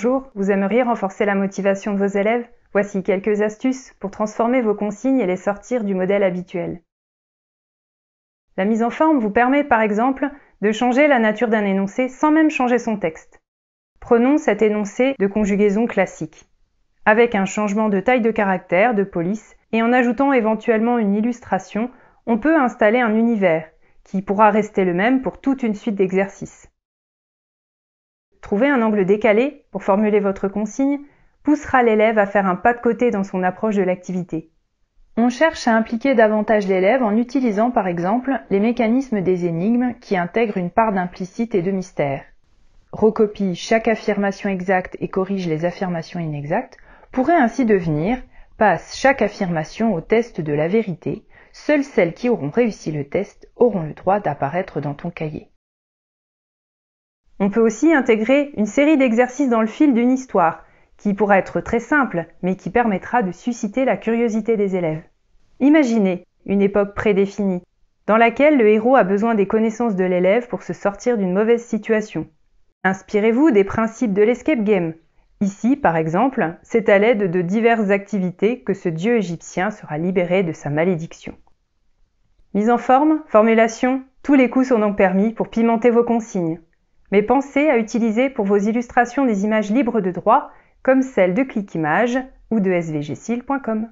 Bonjour, vous aimeriez renforcer la motivation de vos élèves Voici quelques astuces pour transformer vos consignes et les sortir du modèle habituel. La mise en forme vous permet par exemple de changer la nature d'un énoncé sans même changer son texte. Prenons cet énoncé de conjugaison classique, avec un changement de taille de caractère, de police, et en ajoutant éventuellement une illustration, on peut installer un univers, qui pourra rester le même pour toute une suite d'exercices. Trouver un angle décalé pour formuler votre consigne poussera l'élève à faire un pas de côté dans son approche de l'activité. On cherche à impliquer davantage l'élève en utilisant par exemple les mécanismes des énigmes qui intègrent une part d'implicite et de mystère. Recopie chaque affirmation exacte et corrige les affirmations inexactes pourrait ainsi devenir passe chaque affirmation au test de la vérité, seules celles qui auront réussi le test auront le droit d'apparaître dans ton cahier. On peut aussi intégrer une série d'exercices dans le fil d'une histoire, qui pourra être très simple, mais qui permettra de susciter la curiosité des élèves. Imaginez une époque prédéfinie, dans laquelle le héros a besoin des connaissances de l'élève pour se sortir d'une mauvaise situation. Inspirez-vous des principes de l'escape game. Ici, par exemple, c'est à l'aide de diverses activités que ce dieu égyptien sera libéré de sa malédiction. Mise en forme, formulation, tous les coups sont donc permis pour pimenter vos consignes mais pensez à utiliser pour vos illustrations des images libres de droit, comme celles de Clickimage ou de svgcil.com.